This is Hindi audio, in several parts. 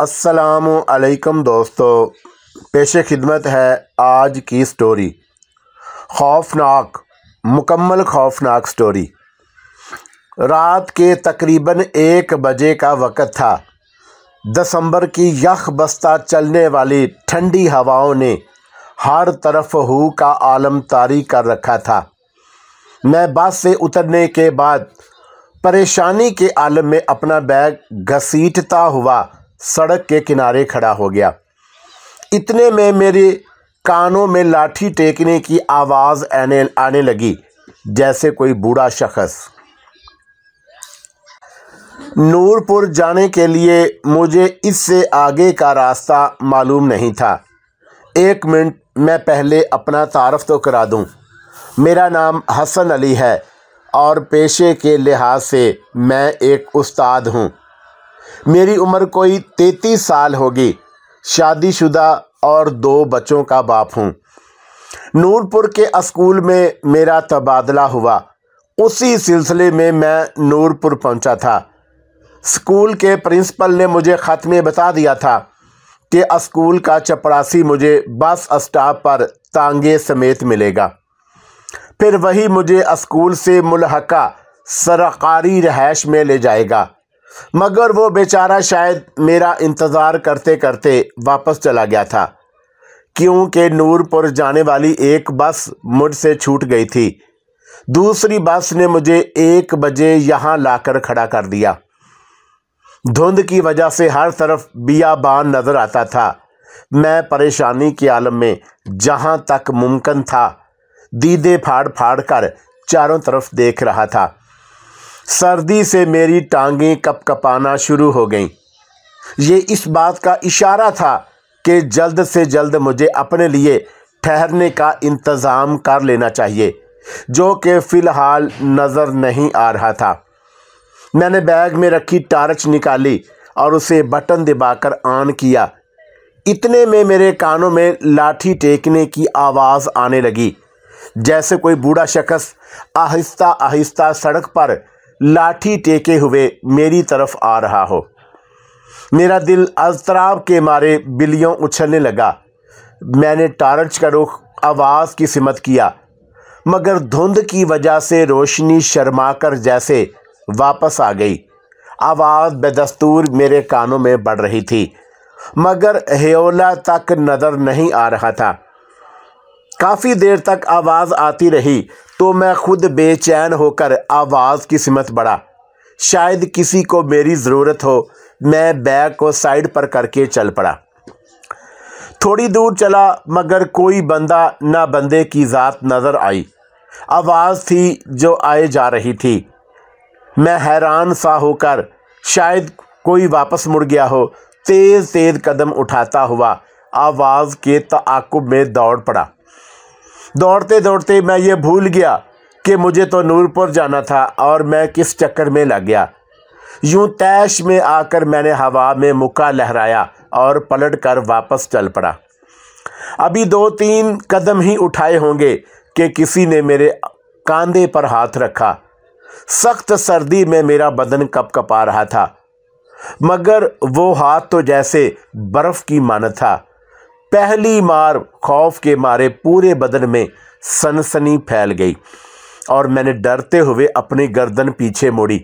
असलकम दोस्तों पेश खिदमत है आज की स्टोरी खौफनाक मुकम्मल खौफनाक स्टोरी रात के तकरीबन एक बजे का वक़्त था दिसंबर की यख बस्ता चलने वाली ठंडी हवाओं ने हर तरफ हु का आलम तारी कर रखा था मैं बस से उतरने के बाद परेशानी के आलम में अपना बैग घसीटता हुआ सड़क के किनारे खड़ा हो गया इतने में मेरे कानों में लाठी टेकने की आवाज़ आने आने लगी जैसे कोई बूढ़ा शख्स नूरपुर जाने के लिए मुझे इससे आगे का रास्ता मालूम नहीं था एक मिनट मैं पहले अपना तारफ़ तो करा दूं। मेरा नाम हसन अली है और पेशे के लिहाज से मैं एक उस्ताद हूँ मेरी उम्र कोई तैतीस साल होगी शादीशुदा और दो बच्चों का बाप हूँ नूरपुर के स्कूल में मेरा तबादला हुआ उसी सिलसिले में मैं नूरपुर पहुंचा था स्कूल के प्रिंसिपल ने मुझे ख़त में बता दिया था कि स्कूल का चपरासी मुझे बस स्टॉप पर तांगे समेत मिलेगा फिर वही मुझे स्कूल से मुलहका सरकारी रहायश में ले जाएगा मगर वो बेचारा शायद मेरा इंतज़ार करते करते वापस चला गया था क्योंकि नूरपुर जाने वाली एक बस मुझसे छूट गई थी दूसरी बस ने मुझे एक बजे यहाँ लाकर खड़ा कर दिया धुंध की वजह से हर तरफ बियाबान नज़र आता था मैं परेशानी के आलम में जहाँ तक मुमकिन था दीदे फाड़ फाड़ कर चारों तरफ देख रहा था सर्दी से मेरी टांगें कपकपाना शुरू हो गईं ये इस बात का इशारा था कि जल्द से जल्द मुझे अपने लिए ठहरने का इंतज़ाम कर लेना चाहिए जो कि फ़िलहाल नज़र नहीं आ रहा था मैंने बैग में रखी टार्च निकाली और उसे बटन दबाकर ऑन किया इतने में मेरे कानों में लाठी टेकने की आवाज़ आने लगी जैसे कोई बूढ़ा शख्स आहिस्ता आहिस्ता सड़क पर लाठी टेके हुए मेरी तरफ आ रहा हो मेरा दिल अजतराब के मारे बिलियों उछलने लगा मैंने टार्च का रुख आवाज़ की सिमत किया मगर धुंध की वजह से रोशनी शर्माकर जैसे वापस आ गई आवाज़ बेदस्तूर मेरे कानों में बढ़ रही थी मगर हेओला तक नज़र नहीं आ रहा था काफ़ी देर तक आवाज़ आती रही तो मैं खुद बेचैन होकर आवाज़ की सिमत बढ़ा शायद किसी को मेरी ज़रूरत हो मैं बैग को साइड पर करके चल पड़ा थोड़ी दूर चला मगर कोई बंदा ना बंदे की ज़ात नज़र आई आवाज़ थी जो आए जा रही थी मैं हैरान सा होकर शायद कोई वापस मुड़ गया हो तेज़ तेज़ कदम उठाता हुआ आवाज़ के तकुब में दौड़ पड़ा दौड़ते दौड़ते मैं ये भूल गया कि मुझे तो नूरपुर जाना था और मैं किस चक्कर में लग गया यूं तैश में आकर मैंने हवा में मुक्का लहराया और पलट कर वापस चल पड़ा अभी दो तीन कदम ही उठाए होंगे कि किसी ने मेरे कांधे पर हाथ रखा सख्त सर्दी में मेरा बदन कप कपा रहा था मगर वो हाथ तो जैसे बर्फ़ की मानत था पहली मार खौफ के मारे पूरे बदन में सनसनी फैल गई और मैंने डरते हुए अपनी गर्दन पीछे मोड़ी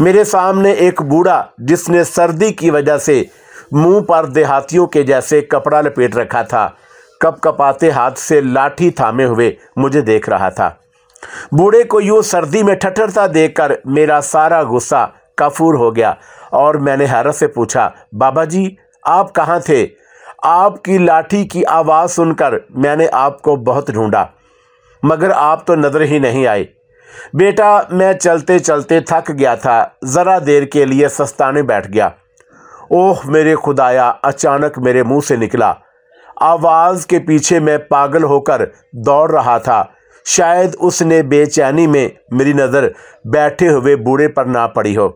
मेरे सामने एक बूढ़ा जिसने सर्दी की वजह से मुंह पर देहातियों के जैसे कपड़ा लपेट रखा था कप कपाते हाथ से लाठी थामे हुए मुझे देख रहा था बूढ़े को यूं सर्दी में ठठरता देखकर मेरा सारा गुस्सा कफूर हो गया और मैंने हैरत से पूछा बाबा जी आप कहाँ थे आपकी लाठी की आवाज़ सुनकर मैंने आपको बहुत ढूंढा मगर आप तो नज़र ही नहीं आए बेटा मैं चलते चलते थक गया था ज़रा देर के लिए सस्ताने बैठ गया ओह मेरे खुदाया अचानक मेरे मुंह से निकला आवाज़ के पीछे मैं पागल होकर दौड़ रहा था शायद उसने बेचैनी में मेरी नज़र बैठे हुए बूढ़े पर ना पड़ी हो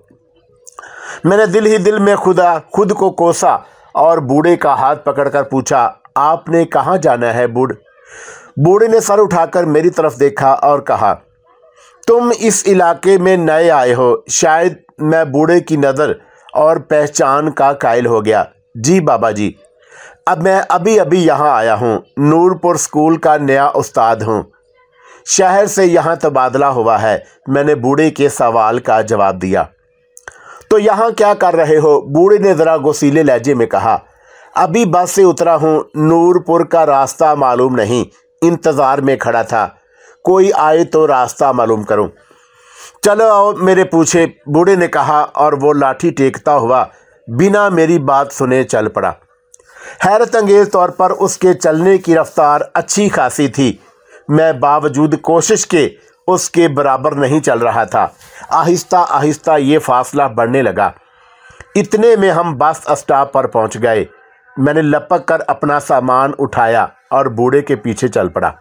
मैंने दिल ही दिल में खुदा खुद को कोसा और बूढ़े का हाथ पकड़कर पूछा आपने कहाँ जाना है बूढ़ बूढ़े ने सर उठाकर मेरी तरफ देखा और कहा तुम इस इलाके में नए आए हो शायद मैं बूढ़े की नज़र और पहचान का कायल हो गया जी बाबा जी अब मैं अभी अभी यहाँ आया हूँ नूरपुर स्कूल का नया उस्ताद हूँ शहर से यहाँ तबादला तो हुआ है मैंने बूढ़े के सवाल का जवाब दिया तो यहाँ क्या कर रहे हो बूढ़े ने ज़रा गोसीले लहजे में कहा अभी बस से उतरा हूँ नूरपुर का रास्ता मालूम नहीं इंतज़ार में खड़ा था कोई आए तो रास्ता मालूम करूँ चलो आओ मेरे पूछे बूढ़े ने कहा और वो लाठी टेकता हुआ बिना मेरी बात सुने चल पड़ा हैरत अंगेज़ तौर पर उसके चलने की रफ्तार अच्छी खासी थी मैं बावजूद कोशिश के उसके बराबर नहीं चल रहा था आहिस्ता आहिस्ता ये फासला बढ़ने लगा इतने में हम बस स्टॉप पर पहुंच गए मैंने लपक कर अपना सामान उठाया और बूढ़े के पीछे चल पड़ा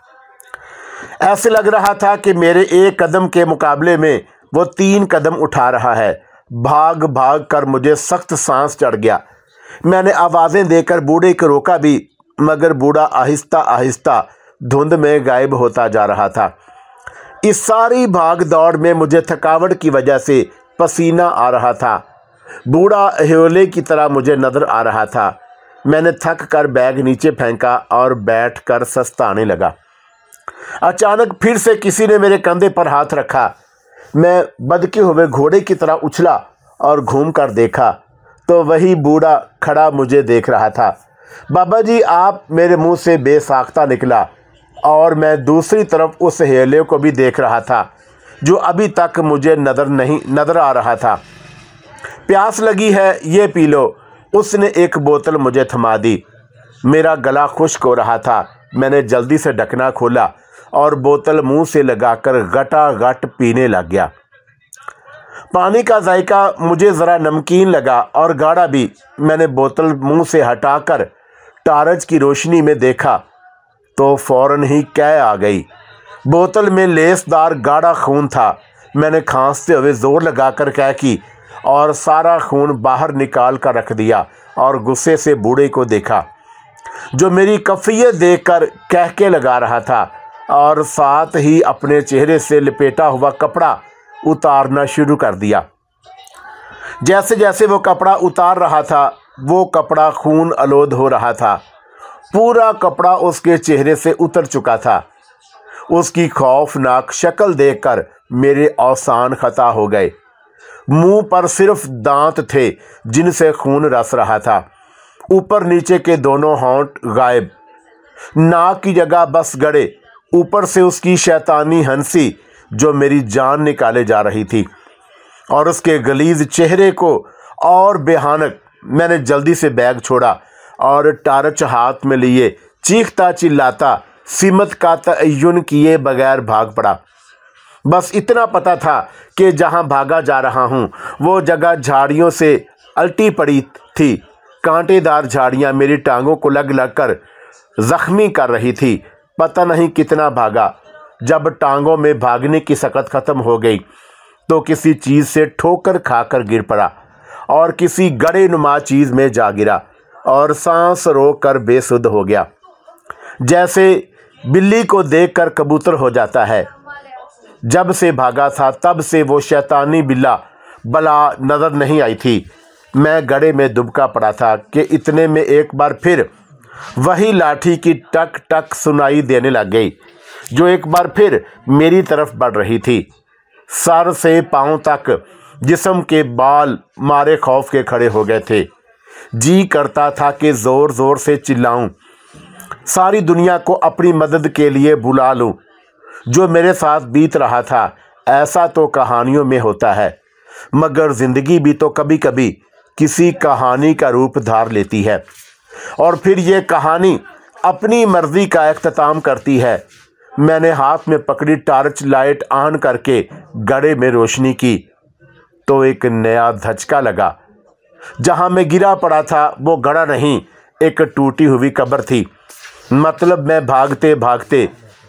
ऐसे लग रहा था कि मेरे एक कदम के मुकाबले में वो तीन कदम उठा रहा है भाग भाग कर मुझे सख्त सांस चढ़ गया मैंने आवाज़ें देकर बूढ़े को रोका भी मगर बूढ़ा आहिस्ता आहिस्ता धुंध में गायब होता जा रहा था इस सारी भाग दौड़ में मुझे थकावट की वजह से पसीना आ रहा था बूढ़ा हेवले की तरह मुझे नज़र आ रहा था मैंने थक कर बैग नीचे फेंका और बैठ कर सस्ताने लगा अचानक फिर से किसी ने मेरे कंधे पर हाथ रखा मैं बदके हुए घोड़े की तरह उछला और घूम कर देखा तो वही बूढ़ा खड़ा मुझे देख रहा था बाबा जी आप मेरे मुंह से बेसाख्ता निकला और मैं दूसरी तरफ उस हेले को भी देख रहा था जो अभी तक मुझे नज़र नहीं नज़र आ रहा था प्यास लगी है ये पी लो उसने एक बोतल मुझे थमा दी मेरा गला खुश्क हो रहा था मैंने जल्दी से ढकना खोला और बोतल मुंह से लगाकर गटा गट पीने लग गया पानी का जायका मुझे ज़रा नमकीन लगा और गाढ़ा भी मैंने बोतल मुंह से हटाकर टारज की रोशनी में देखा तो फ़ौर ही कह आ गई बोतल में लेसदार गाढ़ा खून था मैंने खांसते हुए ज़ोर लगा कर कह की और सारा खून बाहर निकाल कर रख दिया और गुस्से से बूढ़े को देखा जो मेरी कफ़ियत देख कर कहके लगा रहा था और साथ ही अपने चेहरे से लपेटा हुआ कपड़ा उतारना शुरू कर दिया जैसे जैसे वो कपड़ा उतार रहा था वो कपड़ा खून आलोद हो रहा था पूरा कपड़ा उसके चेहरे से उतर चुका था उसकी खौफनाक शक्ल देखकर मेरे औसान खता हो गए मुंह पर सिर्फ दांत थे जिनसे खून रस रहा था ऊपर नीचे के दोनों हॉट गायब नाक की जगह बस गड़े ऊपर से उसकी शैतानी हंसी जो मेरी जान निकाले जा रही थी और उसके गलीज चेहरे को और बेहानक मैंने जल्दी से बैग छोड़ा और टारच हाथ में लिए चीखता चिल्लाता सीमत का तयन किए बगैर भाग पड़ा बस इतना पता था कि जहाँ भागा जा रहा हूँ वो जगह झाड़ियों से अल्टी पड़ी थी कांटेदार झाड़ियाँ मेरी टांगों को लग लग कर जख्मी कर रही थी पता नहीं कितना भागा जब टांगों में भागने की सकत ख़त्म हो गई तो किसी चीज़ से ठोकर खाकर गिर पड़ा और किसी गड़े नुमा चीज़ में जा गिरा और सांस रोककर बेसुध हो गया जैसे बिल्ली को देखकर कबूतर हो जाता है जब से भागा था तब से वो शैतानी बिल्ला बला नज़र नहीं आई थी मैं गड़े में दुबका पड़ा था कि इतने में एक बार फिर वही लाठी की टक टक सुनाई देने लग गई जो एक बार फिर मेरी तरफ बढ़ रही थी सर से पाँव तक जिसम के बाल मारे खौफ के खड़े हो गए थे जी करता था कि ज़ोर ज़ोर से चिल्लाऊं सारी दुनिया को अपनी मदद के लिए बुला लूं जो मेरे साथ बीत रहा था ऐसा तो कहानियों में होता है मगर ज़िंदगी भी तो कभी कभी किसी कहानी का रूप धार लेती है और फिर ये कहानी अपनी मर्ज़ी का अख्ताम करती है मैंने हाथ में पकड़ी टार्च लाइट ऑन करके गड़े में रोशनी की तो एक नया धचका लगा जहाँ मैं गिरा पड़ा था वो गड़ा नहीं एक टूटी हुई कब्र थी मतलब मैं भागते भागते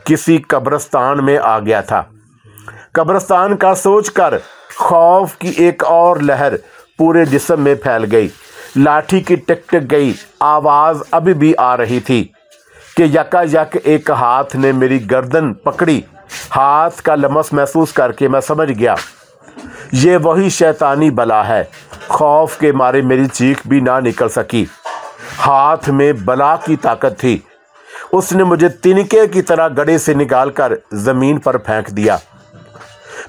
किसी कब्रस्तान में आ गया था कब्रस्तान का सोचकर खौफ की एक और लहर पूरे जिसम में फैल गई लाठी की टिक गई आवाज़ अभी भी आ रही थी कि यका यक एक हाथ ने मेरी गर्दन पकड़ी हाथ का लमस महसूस करके मैं समझ गया ये वही शैतानी बला है खौफ के मारे मेरी चीख भी ना निकल सकी हाथ में बला की ताकत थी उसने मुझे तिनके की तरह गड़े से निकाल कर ज़मीन पर फेंक दिया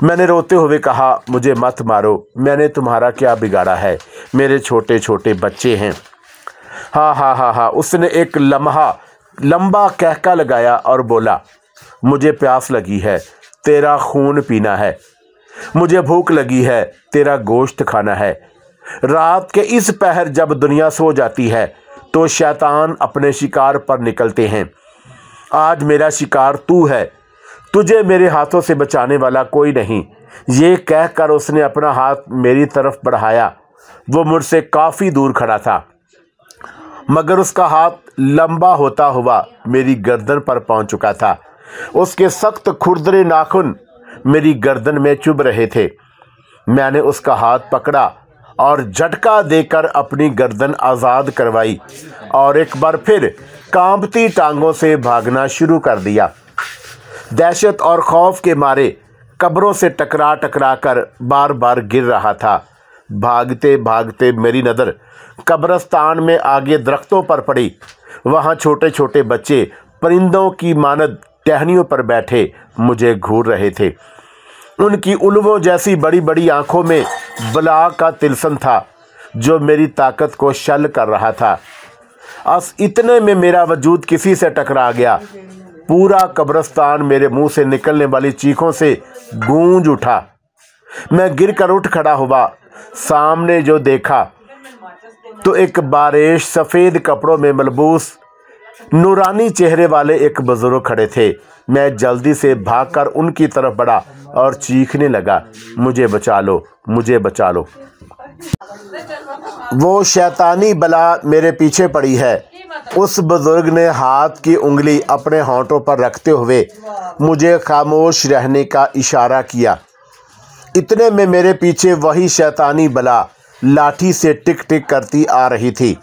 मैंने रोते हुए कहा मुझे मत मारो मैंने तुम्हारा क्या बिगाड़ा है मेरे छोटे छोटे बच्चे हैं हाँ हाँ हाँ हाँ उसने एक लम्हा लंबा कहका लगाया और बोला मुझे प्यास लगी है तेरा खून पीना है मुझे भूख लगी है तेरा गोश्त खाना है रात के इस पहर जब दुनिया सो जाती है तो शैतान अपने शिकार पर निकलते हैं आज मेरा शिकार तू है तुझे मेरे हाथों से बचाने वाला कोई नहीं ये कहकर उसने अपना हाथ मेरी तरफ बढ़ाया वो मुझसे काफ़ी दूर खड़ा था मगर उसका हाथ लंबा होता हुआ मेरी गर्दन पर पहुंच चुका था उसके सख्त खुरदरे नाखुन मेरी गर्दन में चुभ रहे थे मैंने उसका हाथ पकड़ा और झटका देकर अपनी गर्दन आज़ाद करवाई और एक बार फिर कांपती टांगों से भागना शुरू कर दिया दहशत और खौफ के मारे कब्रों से टकरा टकरा कर बार बार गिर रहा था भागते भागते मेरी नज़र कब्रस्तान में आगे दरख्तों पर पड़ी वहाँ छोटे छोटे बच्चे परिंदों की मानद टहनियों पर बैठे मुझे घूर रहे थे उनकी उल्वों जैसी बड़ी बड़ी आंखों में बला का तिलसन था जो मेरी ताकत को शल कर रहा था अस इतने में मेरा वजूद किसी से टकरा गया पूरा कब्रस्तान मेरे मुंह से निकलने वाली चीखों से गूंज उठा मैं गिर कर उठ खड़ा हुआ सामने जो देखा तो एक बारिश सफ़ेद कपड़ों में मलबूस नूरानी चेहरे वाले एक बुजुर्ग खड़े थे मैं जल्दी से भागकर उनकी तरफ बढ़ा और चीखने लगा मुझे बचा लो मुझे बचा लो वो शैतानी बला मेरे पीछे पड़ी है उस बुजुर्ग ने हाथ की उंगली अपने होंठों पर रखते हुए मुझे खामोश रहने का इशारा किया इतने में मेरे पीछे वही शैतानी बला लाठी से टिक टिक करती आ रही थी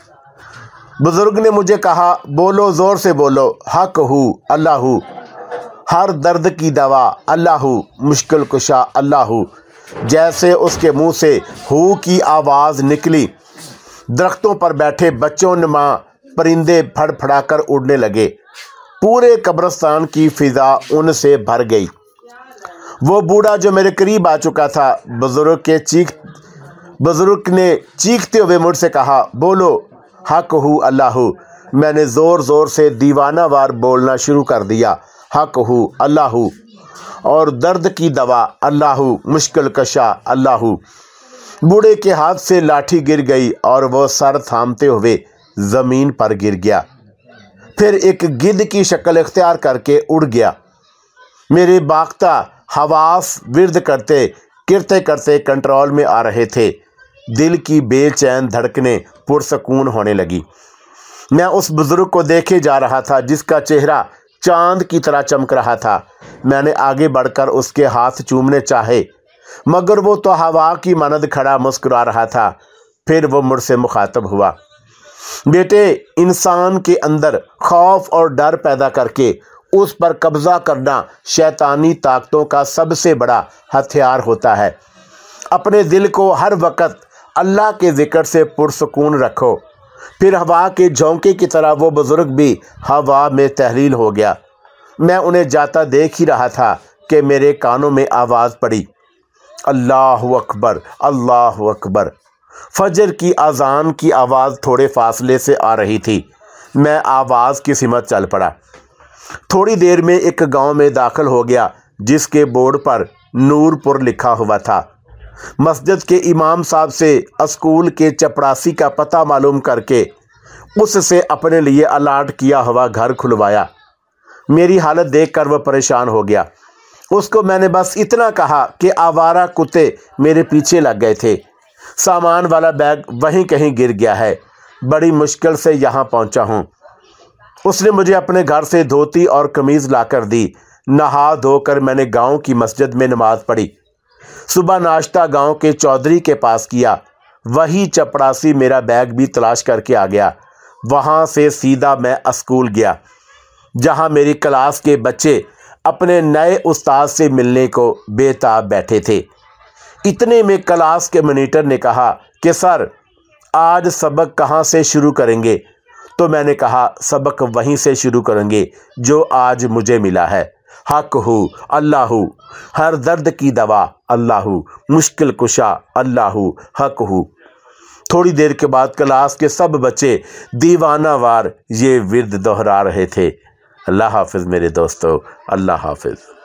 बुज़ुर्ग ने मुझे कहा बोलो ज़ोर से बोलो हक हो अल्लाह हर दर्द की दवा अल्लाह मुश्किल कुशा अल्लाह जैसे उसके मुंह से हु की आवाज़ निकली दरख्तों पर बैठे बच्चों नमा परिंदे फड़फड़ा कर उड़ने लगे पूरे कब्रस्तान की फ़िज़ा उनसे भर गई वो बूढ़ा जो मेरे करीब आ चुका था बुज़ुर्ग के चीख बुज़ुर्ग ने चीखते हुए मुझसे कहा बोलो हक हु अल्लाह मैंने ज़ोर ज़ोर से दीवाना वार बोलना शुरू कर दिया हक हु अल्लाह और दर्द की दवा अल्लाह मुश्किल कशा अल्लाह बूढ़े के हाथ से लाठी गिर गई और वह सर थामते हुए ज़मीन पर गिर गया फिर एक गिद्ध की शक्ल इख्तियार करके उड़ गया मेरे बागता हवास विरद करते गिरते करते कंट्रोल में आ रहे थे दिल की बेचैन धड़कने पुरसकून होने लगी मैं उस बुज़ुर्ग को देखे जा रहा था जिसका चेहरा चांद की तरह चमक रहा था मैंने आगे बढ़कर उसके हाथ चूमने चाहे मगर वो तो हवा की मनद खड़ा मुस्कुरा रहा था फिर वो मुझसे मुखातब हुआ बेटे इंसान के अंदर खौफ और डर पैदा करके उस पर कब्ज़ा करना शैतानी ताकतों का सबसे बड़ा हथियार होता है अपने दिल को हर वक्त अल्लाह के ज़िक्र से पुरसकून रखो फिर हवा के झोंके की तरह वो बुज़ुर्ग भी हवा में तहलील हो गया मैं उन्हें जाता देख ही रहा था कि मेरे कानों में आवाज़ पड़ी अल्लाह अकबर अल्लाह अकबर फजर की अजान की आवाज़ थोड़े फासले से आ रही थी मैं आवाज़ की सिमत चल पड़ा थोड़ी देर में एक गांव में दाखिल हो गया जिसके बोर्ड पर नूरपुर लिखा हुआ था मस्जिद के इमाम साहब से स्कूल के चपरासी का पता मालूम करके उससे अपने लिए अलाट किया हुआ घर खुलवाया मेरी हालत देखकर वह परेशान हो गया उसको मैंने बस इतना कहा कि आवारा कुत्ते मेरे पीछे लग गए थे सामान वाला बैग वहीं कहीं गिर गया है बड़ी मुश्किल से यहाँ पहुँचा हूँ उसने मुझे अपने घर से धोती और कमीज़ लाकर दी नहा धोकर मैंने गांव की मस्जिद में नमाज़ पढ़ी सुबह नाश्ता गांव के चौधरी के पास किया वही चपड़ासी मेरा बैग भी तलाश करके आ गया वहाँ से सीधा मैं स्कूल गया जहाँ मेरी क्लास के बच्चे अपने नए उस्ताद से मिलने को बेताब बैठे थे इतने में क्लास के मोनीटर ने कहा कि सर आज सबक कहाँ से शुरू करेंगे तो मैंने कहा सबक वहीं से शुरू करेंगे जो आज मुझे मिला है हक हो अल्लाह हर दर्द की दवा अल्लाह मुश्किल कुशा अल्लाह हक हो थोड़ी देर के बाद क्लास के सब बच्चे दीवाना वार ये विरद दोहरा रहे थे अल्लाह हाफिज़ मेरे दोस्तों अल्लाह हाफिज़